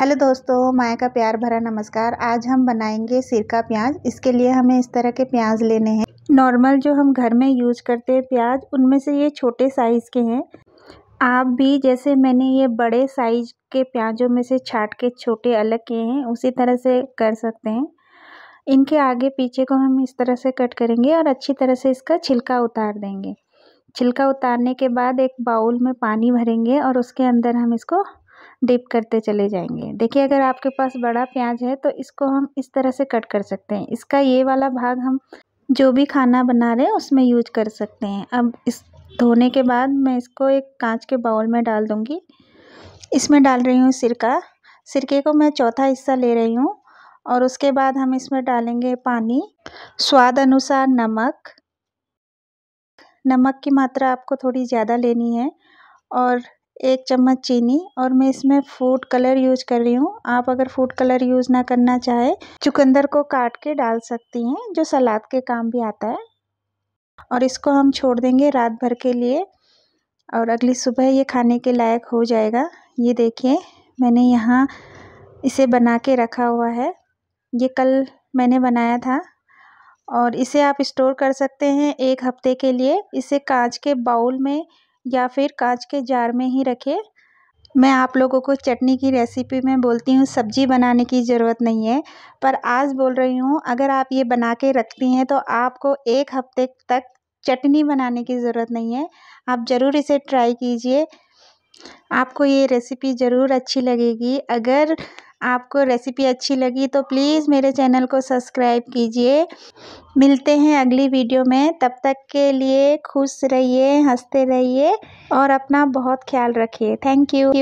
hello दोस्तों माया का प्यार भरा नमस्कार आज हम बनाएंगे सिरका प्याज इसके लिए हमें इस तरह के प्याज लेने हैं नॉर्मल जो हम घर में यूज करते हैं प्याज उनमें से ये छोटे साइज़ के हैं आप भी जैसे मैंने ये बड़े साइज के प्याजों में से छाट के छोटे अलग किए हैं उसी तरह से कर सकते हैं इनके आगे पीछे को हम इस तरह से कट करेंगे और अच्छी तरह से इसका छिलका उतार देंगे छिलका उतारने के बाद एक बाउल में पानी भरेंगे और उसके अंदर हम इसको डिप करते चले जाएंगे देखिए अगर आपके पास बड़ा प्याज है तो इसको हम इस तरह से कट कर सकते हैं इसका ये वाला भाग हम जो भी खाना बना रहे हैं उसमें यूज कर सकते हैं अब इस धोने के बाद मैं इसको एक कांच के बाउल में डाल दूँगी इसमें डाल रही हूँ सिरका सिरके को मैं चौथा हिस्सा ले रही हूँ और उसके बाद हम इसमें डालेंगे पानी स्वाद अनुसार नमक नमक की मात्रा आपको थोड़ी ज़्यादा लेनी है और एक चम्मच चीनी और मैं इसमें फूड कलर यूज कर रही हूँ आप अगर फूड कलर यूज ना करना चाहे चुकंदर को काट के डाल सकती हैं जो सलाद के काम भी आता है और इसको हम छोड़ देंगे रात भर के लिए और अगली सुबह ये खाने के लायक हो जाएगा ये देखिए मैंने यहाँ इसे बना के रखा हुआ है ये कल मैंने बनाया था और इसे आप स्टोर कर सकते हैं एक हफ्ते के लिए इसे कांच के बाउल में या फिर कांच के जार में ही रखें मैं आप लोगों को चटनी की रेसिपी में बोलती हूँ सब्जी बनाने की ज़रूरत नहीं है पर आज बोल रही हूँ अगर आप ये बना के रखती हैं तो आपको एक हफ्ते तक चटनी बनाने की ज़रूरत नहीं है आप ज़रूर इसे ट्राई कीजिए आपको ये रेसिपी ज़रूर अच्छी लगेगी अगर आपको रेसिपी अच्छी लगी तो प्लीज़ मेरे चैनल को सब्सक्राइब कीजिए मिलते हैं अगली वीडियो में तब तक के लिए खुश रहिए हंसते रहिए और अपना बहुत ख्याल रखिए थैंक यू